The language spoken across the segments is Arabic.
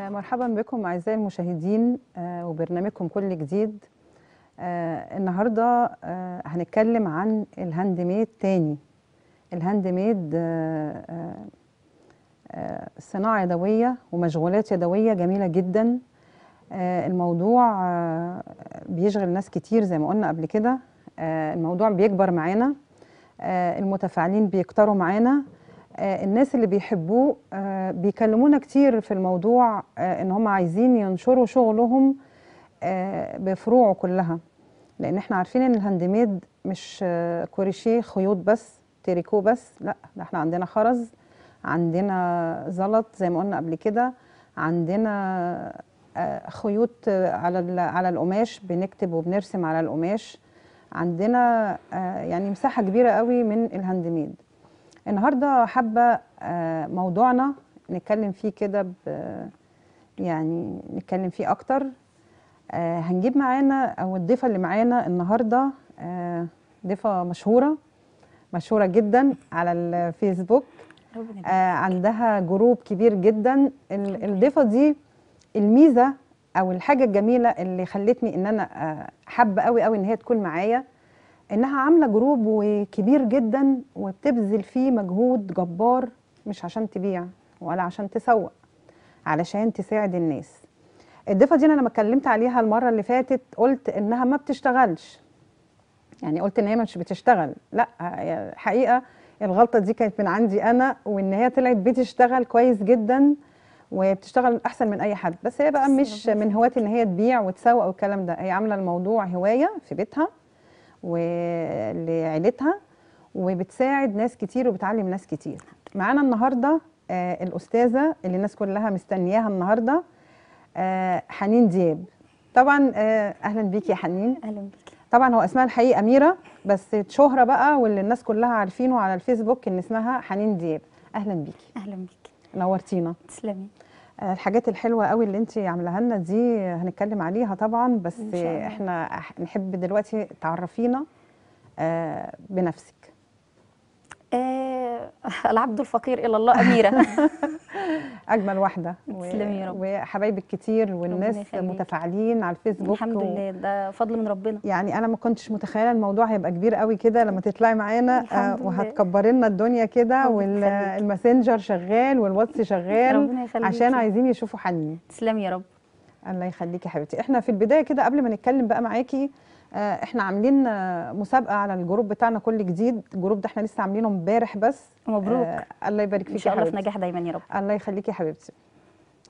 آه، مرحبا بكم اعزائي المشاهدين آه، وبرنامجكم كل جديد آه، النهارده هنتكلم عن الهاند ميد تاني الهاند ميد صناعه يدويه ومشغولات يدويه جميله جدا الموضوع بيشغل ناس كتير زي ما قلنا قبل كده الموضوع بيكبر معانا المتفاعلين بيكتروا معانا آه، الناس اللي بيحبوه آه، بيكلمونا كتير في الموضوع آه، ان هم عايزين ينشروا شغلهم بفروعه كلها لان احنا عارفين ان الهاند ميد مش كوريشيه خيوط بس تريكو بس لا ده احنا عندنا خرز عندنا زلط زي ما قلنا قبل كده عندنا خيوط على على القماش بنكتب وبنرسم على القماش عندنا يعني مساحه كبيره قوي من الهاند ميد النهارده حابه آه، موضوعنا نتكلم فيه كده يعني نتكلم فيه اكتر آه، هنجيب معانا او الضيفه اللي معانا النهارده آه، ضيفه مشهوره مشهوره جدا على الفيسبوك عندها جروب كبير جدا الضيفه دي الميزه او الحاجه الجميله اللي خلتني ان انا حابه قوي قوي ان هي تكون معايا انها عامله جروب وكبير جدا وبتبذل فيه مجهود جبار مش عشان تبيع ولا عشان تسوق علشان تساعد الناس الضيفه دي انا لما اتكلمت عليها المره اللي فاتت قلت انها ما بتشتغلش يعني قلت ان هي مش بتشتغل لا حقيقه الغلطه دي كانت من عندي انا وان هي طلعت بتشتغل كويس جدا وبتشتغل احسن من اي حد بس هي بقى مش من هواة ان هي تبيع وتسوق والكلام ده هي عامله الموضوع هوايه في بيتها ولعيلتها وبتساعد ناس كتير وبتعلم ناس كتير معانا النهارده آه، الاستاذه اللي الناس كلها مستنياها النهارده آه، حنين دياب طبعا آه، اهلا بيك يا حنين اهلا بيك طبعا هو اسمها الحقيقي اميره بس شهره بقى واللي الناس كلها عارفينه على الفيسبوك ان اسمها حنين دياب اهلا بيكي اهلا بيكي نورتينا تسلمي الحاجات الحلوه قوي اللي انت عاملاها لنا دي هنتكلم عليها طبعا بس احنا نحب دلوقتي تعرفينا آه، بنفسك آه، العبد الفقير الى الله اميره اجمل واحده تسلمي يا رب وحبايبك كتير والناس متفاعلين على الفيسبوك الحمد لله ده فضل من ربنا يعني انا ما كنتش متخيله الموضوع هيبقى كبير قوي كده لما تطلعي معانا آه، وهتكبري لنا الدنيا كده والماسنجر شغال والواتس شغال ربنا عشان عايزين يشوفوا حنين تسلمي يا رب الله يخليكي يا حبيبتي احنا في البدايه كده قبل ما نتكلم بقى معاكي آه، احنا عاملين آه، مسابقه على الجروب بتاعنا كل جديد الجروب ده احنا لسه عاملينه امبارح بس مبروك آه الله يبارك فيكي يا رب في نجاح دايما يا رب الله يخليكي يا حبيبتي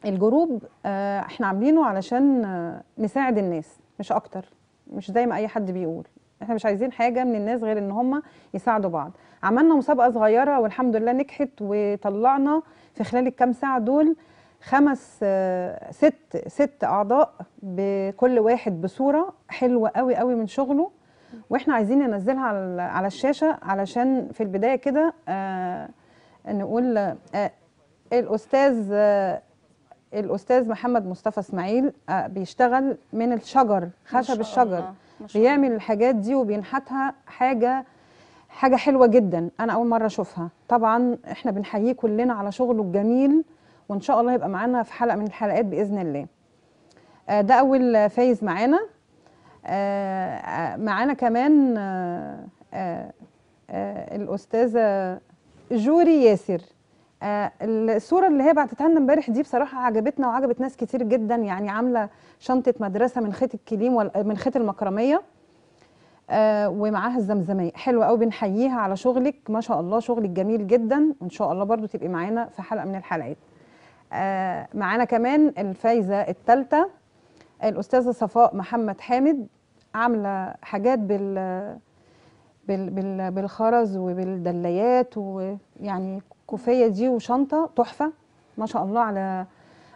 الجروب آه احنا عاملينه علشان آه نساعد الناس مش اكتر مش زي ما اي حد بيقول احنا مش عايزين حاجه من الناس غير ان هم يساعدوا بعض عملنا مسابقه صغيره والحمد لله نجحت وطلعنا في خلال الكام ساعه دول خمس ست ست اعضاء بكل واحد بصوره حلوه قوي قوي من شغله واحنا عايزين ننزلها على الشاشه علشان في البدايه كده آه نقول آه الاستاذ آه الاستاذ محمد مصطفى اسماعيل آه، بيشتغل من الشجر خشب الشجر بيعمل الحاجات دي وبينحتها حاجه حاجه حلوه جدا انا اول مره اشوفها طبعا احنا بنحييه كلنا على شغله الجميل وان شاء الله يبقى معانا في حلقه من الحلقات باذن الله آه، ده اول فايز معانا آه، آه، معانا كمان الاستاذه جوري ياسر الصوره اللي هي بعتتها لنا امبارح دي بصراحه عجبتنا وعجبت ناس كتير جدا يعني عامله شنطه مدرسه من خيط الكليم من خيط المكرميه ومعاها الزمزميه حلوه قوي بنحييها على شغلك ما شاء الله شغلك جميل جدا وان شاء الله برضو تبقي معانا في حلقه من الحلقات آه، معانا كمان الفايزه الثالثه الاستاذه صفاء محمد حامد عامله حاجات بال بال بالخرز وبالدلايات ويعني كوفيه دي وشنطه تحفه ما شاء الله على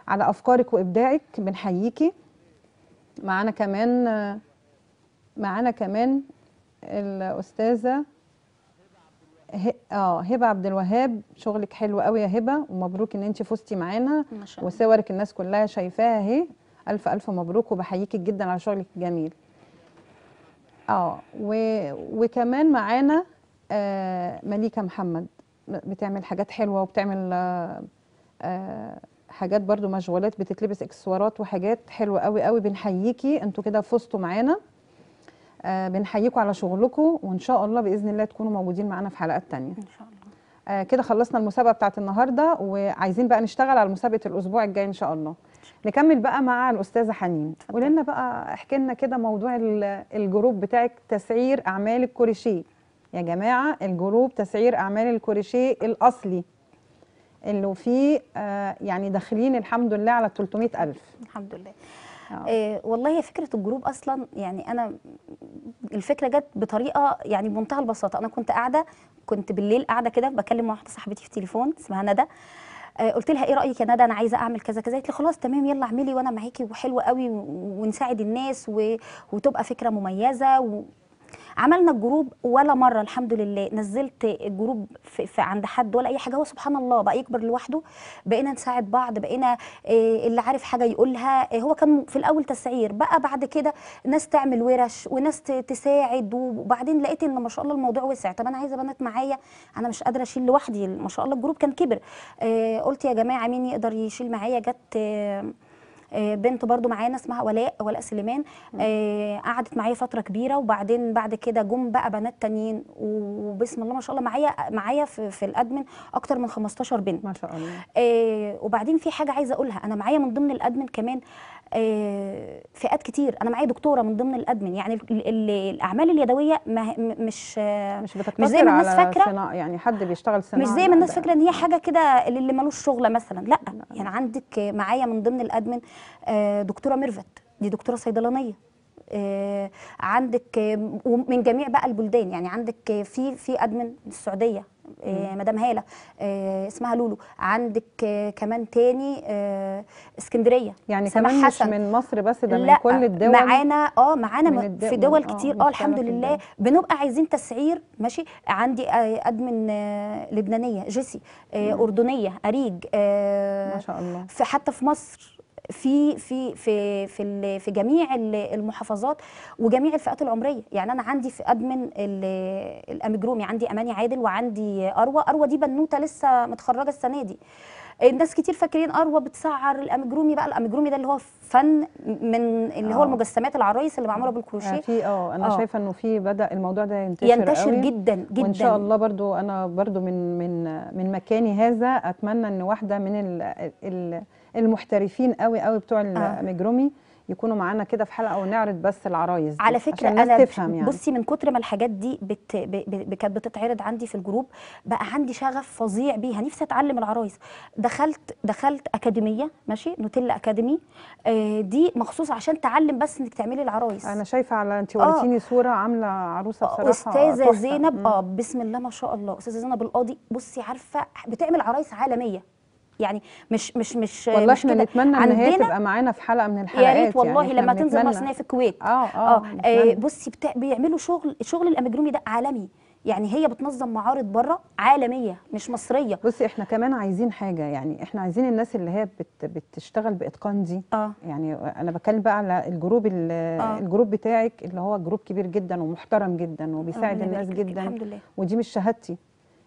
على افكارك وابداعك بنحييكي معانا كمان آه، معانا كمان الاستاذه اه هبه عبد الوهاب شغلك حلو قوي يا هبه ومبروك ان انت فزتي معانا وصورك الناس كلها شايفاها اهي الف الف مبروك وبحييكي جدا على شغلك الجميل اه و... وكمان معانا آه مليكه محمد بتعمل حاجات حلوه وبتعمل آه آه حاجات برده مشغولات بتتلبس اكسسوارات وحاجات حلوه قوي قوي بنحييكي انتوا كده فزتوا معانا آه، بنحييكم على شغلكم وان شاء الله باذن الله تكونوا موجودين معانا في حلقات تانية ان شاء الله آه، كده خلصنا المسابقه بتاعت النهارده وعايزين بقى نشتغل على مسابقه الاسبوع الجاي ان شاء الله نكمل بقى مع الاستاذه حنين قولي لنا بقى احكي لنا كده موضوع الجروب بتاعك تسعير اعمال الكوريشيه يا جماعه الجروب تسعير اعمال الكوريشيه الاصلي اللي فيه آه يعني داخلين الحمد لله على 300000 الحمد لله آه. إيه والله فكره الجروب اصلا يعني انا الفكره جت بطريقه يعني بمنتهى البساطه انا كنت قاعده كنت بالليل قاعده كده بكلم واحده صاحبتي في التليفون اسمها ندى آه، قلت لها ايه رايك يا ندى انا عايزه اعمل كذا كذا قالت لي خلاص تمام يلا اعملي وانا معاكي وحلوه قوي ونساعد الناس و... وتبقى فكره مميزه و... عملنا الجروب ولا مره الحمد لله نزلت الجروب في, في عند حد ولا اي حاجه هو سبحان الله بقى يكبر لوحده بقينا نساعد بعض بقينا آه، اللي عارف حاجه يقولها آه، هو كان في الاول تسعير بقى بعد كده ناس تعمل ورش وناس تساعد وبعدين لقيت ان ما شاء الله الموضوع وسع طب انا عايزه بنات معايا انا مش قادره اشيل لوحدي ما شاء الله الجروب كان كبر آه، قلت يا جماعه مين يقدر يشيل معايا جت آه، بنت برضو معانا اسمها ولاء ولاء سليمان آه، قعدت معايا فتره كبيره وبعدين بعد كده جم بقى بنات تانيين وبسم الله ما شاء الله معايا معايا في, في الادمن اكتر من 15 بنت ما شاء الله آه، وبعدين في حاجه عايزه اقولها انا معايا من ضمن الادمن كمان آه، فئات كتير انا معايا دكتوره من ضمن الادمن يعني الاعمال اليدويه ما مش مش مش زي ما الناس فاكره يعني حد بيشتغل صناعه مش زي ما الناس فاكره ان هي حاجه كده اللي ملوش شغله مثلا لا يعني عندك معايا من ضمن الادمن آه، دكتوره ميرفت دي دكتوره صيدلانيه آه، عندك ومن جميع بقى البلدان يعني عندك في في ادمن السعوديه آه، مدام هاله آه، اسمها لولو عندك آه، كمان تاني اسكندريه يعني كمان حسن. مش من مصر بس ده من كل الدول معانا اه معانا في دول كتير اه الحمد لله بنبقى عايزين تسعير ماشي عندي ادمن لبنانيه جيسي اردنيه اريج ما شاء الله في حتى في مصر في في في في في جميع المحافظات وجميع الفئات العمريه يعني انا عندي في ادمن الاميجرومي عندي اماني عادل وعندي اروى اروى دي بنوته لسه متخرجه السنه دي الناس كتير فاكرين اروى بتسعر الاميجرومي بقى الاميجرومي ده اللي هو فن من اللي أوه. هو آه. المجسمات العرايس اللي معموله بالكروشيه آه، في اه انا أوه. شايفه انه في بدا الموضوع ده ينتشر ينتشر قوي. جدا جدا وان شاء الله برضو انا برضو من من من مكاني هذا اتمنى ان واحده من ال ال المحترفين قوي قوي بتوع المجرومي آه. يكونوا معانا كده في حلقه ونعرض بس العرايس على فكره انا تفهم يعني. بصي من كتر ما الحاجات دي بت... كانت بتتعرض عندي في الجروب بقى عندي شغف فظيع بيها نفسي اتعلم العرايس دخلت دخلت اكاديميه ماشي نوتيلا اكاديمي آه دي مخصوص عشان تعلم بس انك تعملي العرايس انا شايفه على انت وريتيني آه. صوره عامله عروسه بصراحه استاذه زينب اه بسم الله ما شاء الله استاذه زينب القاضي بصي عارفه بتعمل عرايس عالميه يعني مش مش مش والله مش احنا نتمنى ان هي تبقى معانا في حلقه من الحلقات يا ريت يعني. والله يعني لما تنزل مصنع في الكويت اه اه, آه, آه، بصي بتا... بيعملوا شغل شغل الامجرومي ده عالمي يعني هي بتنظم معارض بره عالميه مش مصريه بصي احنا كمان عايزين حاجه يعني احنا عايزين الناس اللي هي بت بتشتغل باتقان دي آه. يعني انا بتكلم بقى على الجروب آه. الجروب بتاعك اللي هو جروب كبير جدا ومحترم جدا وبيساعد الناس جدا الحمد لله ودي مش شهادتي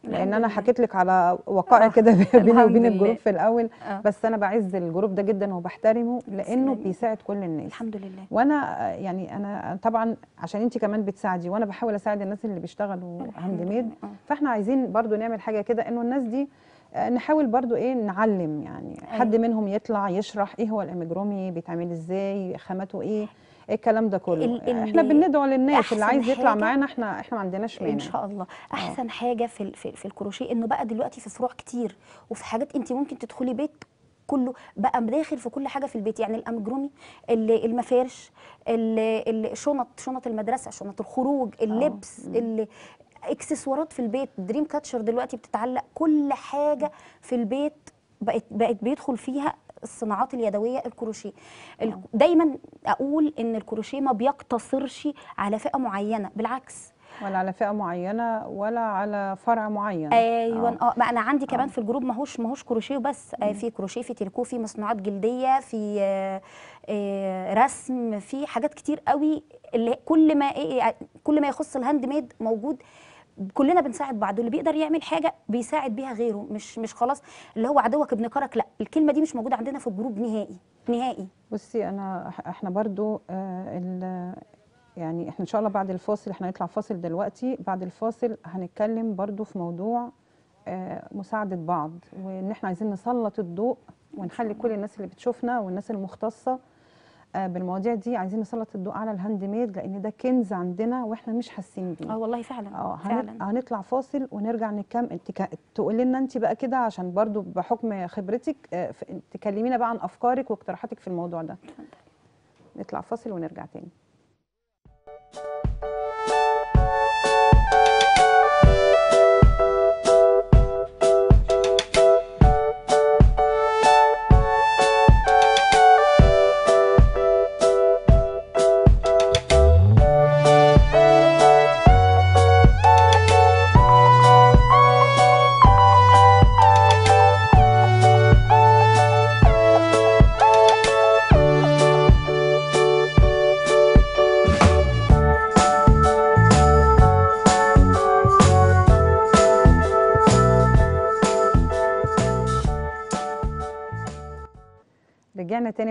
لان انا حكيت لك على وقائع آه، كده بيني وبين الجروب في الاول آه. بس انا بعز الجروب ده جدا وبحترمه لانه بيساعد كل الناس الحمد لله وانا يعني انا طبعا عشان انت كمان بتساعدي وانا بحاول اساعد الناس اللي بيشتغلوا هاند ميد آه. فاحنا عايزين برضو نعمل حاجه كده انه الناس دي آه، نحاول برضو ايه نعلم يعني أيه. حد أيوة. منهم يطلع يشرح ايه هو الاميجرومي بيتعمل ازاي خامته ايه الكلام ده كله ال ال احنا بندعو للناس اللي عايز يطلع معانا احنا احنا ما عندناش مانع ان شاء الله آه. احسن أوه. حاجه في في, في الكروشيه انه بقى دلوقتي في فروع كتير وفي حاجات انت ممكن تدخلي بيت كله بقى داخل في كل حاجه في البيت يعني الامجرومي المفارش الشنط شنط المدرسه شنط الخروج آه. اللبس الاكسسوارات اكسسوارات في البيت دريم كاتشر دلوقتي بتتعلق كل حاجه في البيت بقت بقت بيدخل فيها الصناعات اليدويه الكروشيه دايما اقول ان الكروشيه ما بيقتصرش على فئه معينه بالعكس ولا على فئه معينه ولا على فرع معين ايوه اه ما انا عندي كمان آه. في الجروب ماهوش ماهوش كروشيه بس آه في كروشيه في تريكو في مصنوعات جلديه في آه آه رسم في حاجات كتير قوي اللي كل ما إيه آه، كل ما يخص الهاند ميد موجود كلنا بنساعد بعض واللي بيقدر يعمل حاجه بيساعد بيها غيره مش مش خلاص اللي هو عدوك ابن كرك لا الكلمه دي مش موجوده عندنا في الجروب نهائي نهائي بصي انا احنا برضو آه يعني احنا ان شاء الله بعد الفاصل احنا هنطلع فاصل دلوقتي بعد الفاصل هنتكلم برضو في موضوع آه مساعده بعض وان احنا عايزين نسلط الضوء ونخلي كل الناس اللي بتشوفنا والناس المختصه آه، بالمواضيع دي عايزين نسلط الضوء على الهاند ميد لان ده كنز عندنا واحنا مش حاسين بيه اه والله فعلا اه هنطلع فاصل ونرجع نكمل تقولي لنا انت بقى كده عشان برضو بحكم خبرتك آه، تكلمينا بقى عن افكارك واقتراحاتك في الموضوع ده نطلع فاصل ونرجع تاني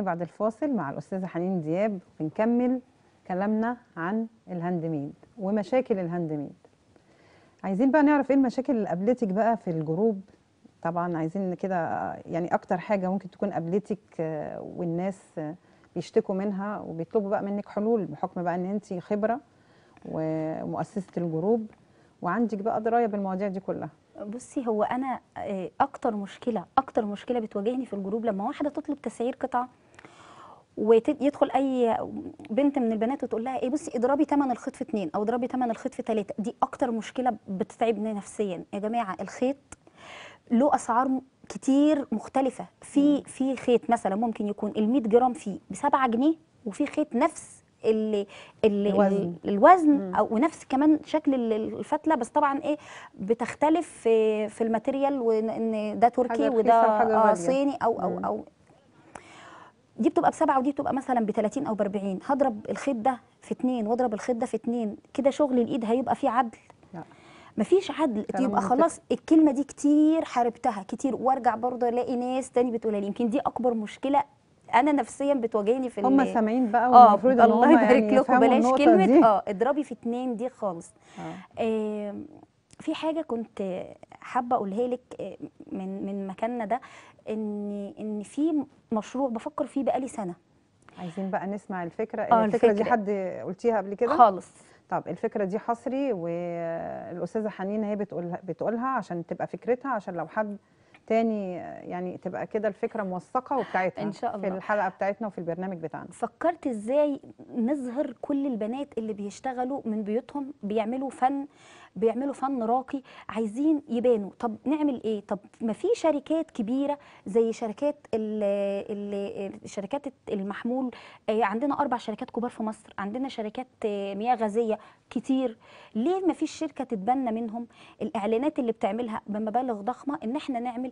بعد الفاصل مع الأستاذة حنين دياب بنكمل كلامنا عن الهاند ميد ومشاكل الهاند ميد عايزين بقى نعرف ايه المشاكل اللي قابلتك بقى في الجروب طبعا عايزين كده يعني اكتر حاجه ممكن تكون قابلتك والناس بيشتكوا منها وبيطلبوا بقى منك حلول بحكم بقى ان انت خبره ومؤسسه الجروب وعندك بقى درايه بالمواضيع دي كلها بصي هو انا آه، اكتر مشكله اكتر مشكله بتواجهني في الجروب لما واحده تطلب تسعير قطعه ويدخل اي بنت من البنات وتقول لها ايه بصي اضربي ثمن الخيط في اثنين او اضربي ثمن الخيط في ثلاثه دي اكتر مشكله بتتعبني نفسيا يا جماعه الخيط له اسعار كتير مختلفه في في خيط مثلا ممكن يكون ال100 جرام فيه ب 7 جنيه وفي خيط نفس اللي اللي الوزن, الوزن او ونفس كمان شكل الفتله بس طبعا ايه بتختلف في, في الماتيريال وان ده تركي وده آه صيني او او او دي بتبقى بسبعه ودي بتبقى مثلا ب 30 او ب 40 هضرب الخيط ده في اثنين واضرب الخيط ده في اثنين كده شغل الايد هيبقى فيه عدل لا. مفيش عدل يبقى خلاص الكلمه دي كتير حاربتها كتير وارجع برضه الاقي ناس تاني بتقولها لي يمكن دي اكبر مشكله انا نفسيا بتواجهني في هم سامعين بقى آه، والمفروض اه الله يعني يبارك لكم بلاش كلمه دي. اه اضربي في اتنين دي خالص آه. آه في حاجه كنت حابه اقولها لك آه، من من مكاننا ده ان ان في مشروع بفكر فيه بقالي سنه عايزين بقى نسمع الفكره آه الفكره, الفكرة دي حد قلتيها قبل كده خالص طب الفكره دي حصري والاستاذه حنين هي بتقول بتقولها عشان تبقى فكرتها عشان لو حد تاني يعني تبقى كده الفكره موثقه وبتاعتها ان شاء الله في الحلقه بتاعتنا وفي البرنامج بتاعنا فكرت ازاي نظهر كل البنات اللي بيشتغلوا من بيوتهم بيعملوا فن بيعملوا فن راقي عايزين يبانوا طب نعمل ايه طب ما في شركات كبيره زي شركات الشركات شركات المحمول آه، عندنا اربع شركات كبار في مصر عندنا شركات آه، مياه غازيه كتير ليه ما فيش شركه تتبنى منهم الاعلانات اللي بتعملها بمبالغ ضخمه ان احنا نعمل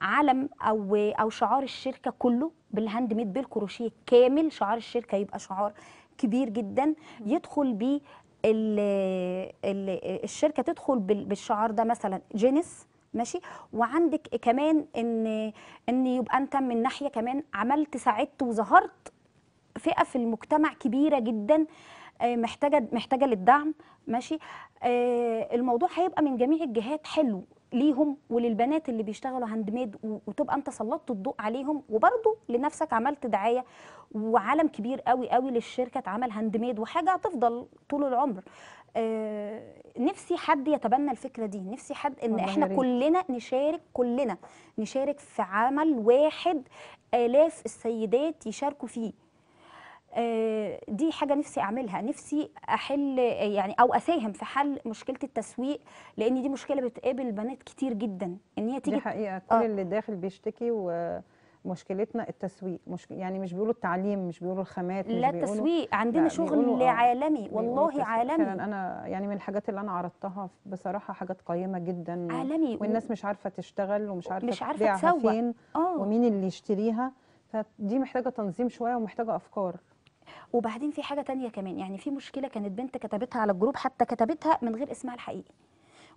علم او او شعار الشركه كله بالهاند ميد بالكروشيه كامل شعار الشركه يبقى شعار كبير جدا يدخل بيه الشركه تدخل بالشعار ده مثلا جينيس ماشي وعندك كمان ان ان يبقى انت من ناحيه كمان عملت ساعدت وظهرت فئه في المجتمع كبيره جدا آه، محتاجه محتاجه للدعم ماشي آه، الموضوع هيبقى من جميع الجهات حلو ليهم وللبنات اللي بيشتغلوا هاند ميد وتبقى انت سلطت الضوء عليهم وبرضه لنفسك عملت دعايه وعالم كبير قوي قوي للشركه اتعمل هاند ميد وحاجه هتفضل طول العمر آه نفسي حد يتبنى الفكره دي نفسي حد ان احنا يريد. كلنا نشارك كلنا نشارك في عمل واحد الاف السيدات يشاركوا فيه آه، دي حاجه نفسي اعملها نفسي احل يعني او اساهم في حل مشكله التسويق لان دي مشكله بتقابل بنات كتير جدا ان هي تيجي دي حقيقه آه. كل اللي داخل بيشتكي و مشكلتنا التسويق مش يعني مش بيقولوا التعليم مش بيقولوا الخامات لا التسويق عندنا شغل آه، عالمي والله عالمي فعلا انا يعني من الحاجات اللي انا عرضتها بصراحه حاجات قيمه جدا عالمي والناس مش عارفه تشتغل ومش عارفه مش عارفه تسوق فين ومين اللي يشتريها فدي محتاجه تنظيم شويه ومحتاجه افكار وبعدين في حاجه تانية كمان يعني في مشكله كانت بنت كتبتها على الجروب حتى كتبتها من غير اسمها الحقيقي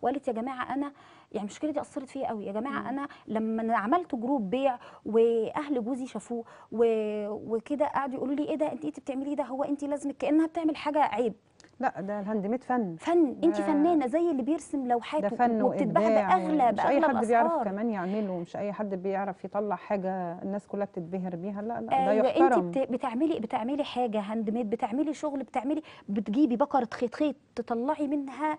وقالت يا جماعه انا يعني المشكله دي اثرت فيا قوي يا جماعه انا لما عملت جروب بيع واهل جوزي شافوه وكده قعدوا يقولوا لي ايه ده انت انت بتعملي إيه ده هو انت لازم كانها بتعمل حاجه عيب لا ده الهاند ميد فن فن انت آه. فنانه زي اللي بيرسم لوحات ده فن وبتتباع باغلى مش اي حد بيعرف كمان يعمله مش اي حد بيعرف يطلع حاجه الناس كلها بتتبهر بيها لا لا آه ده أيوة، يحترم انت بتعملي بتعملي حاجه هاند ميد بتعملي شغل بتعملي بتجيبي بقره خيط خيط تطلعي منها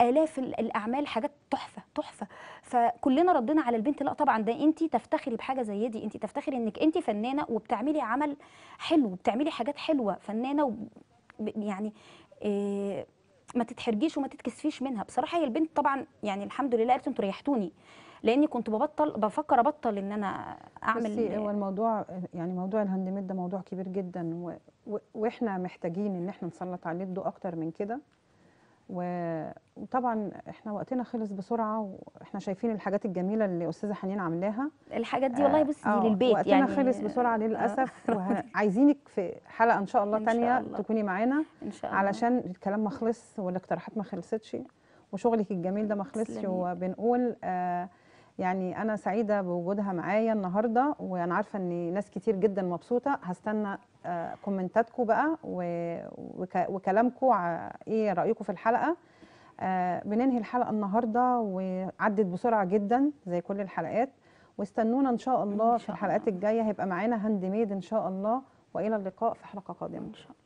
آلاف الأعمال حاجات تحفة تحفة فكلنا ردنا على البنت لا طبعا ده أنت تفتخري بحاجة زي دي أنت تفتخري أنك أنت فنانة وبتعملي عمل حلو بتعملي حاجات حلوة فنانة يعني ما تتحرجيش وما تتكسفيش منها بصراحه هي البنت طبعا يعني الحمد لله قالت انتوا ريحتوني لاني كنت ببطل بفكر ابطل ان انا اعمل بصي هو الموضوع يعني موضوع الهاند ميد ده موضوع كبير جدا و... و... واحنا محتاجين ان احنا نسلط عليه الضوء اكتر من كده وطبعا احنا وقتنا خلص بسرعه واحنا شايفين الحاجات الجميله اللي استاذه حنين عاملاها الحاجات دي والله آه، بصي آه دي للبيت وقتنا يعني خلص بسرعه آه. للاسف وعايزينك في حلقه ان شاء الله إن شاء تانية الله. تكوني معانا إن شاء الله. علشان الكلام ما خلص والاقتراحات ما خلصتش وشغلك الجميل ده ما خلصش وبنقول آه يعني انا سعيده بوجودها معايا النهارده وانا عارفه ان ناس كتير جدا مبسوطه هستنى كومنتاتكم بقى وكلامكم ايه رايكم في الحلقه آه، بننهي الحلقه النهارده وعدت بسرعه جدا زي كل الحلقات واستنونا ان شاء الله إن شاء في الحلقات الجايه هيبقى معانا هاند ميد ان شاء الله والى اللقاء في حلقه قادمه ان شاء الله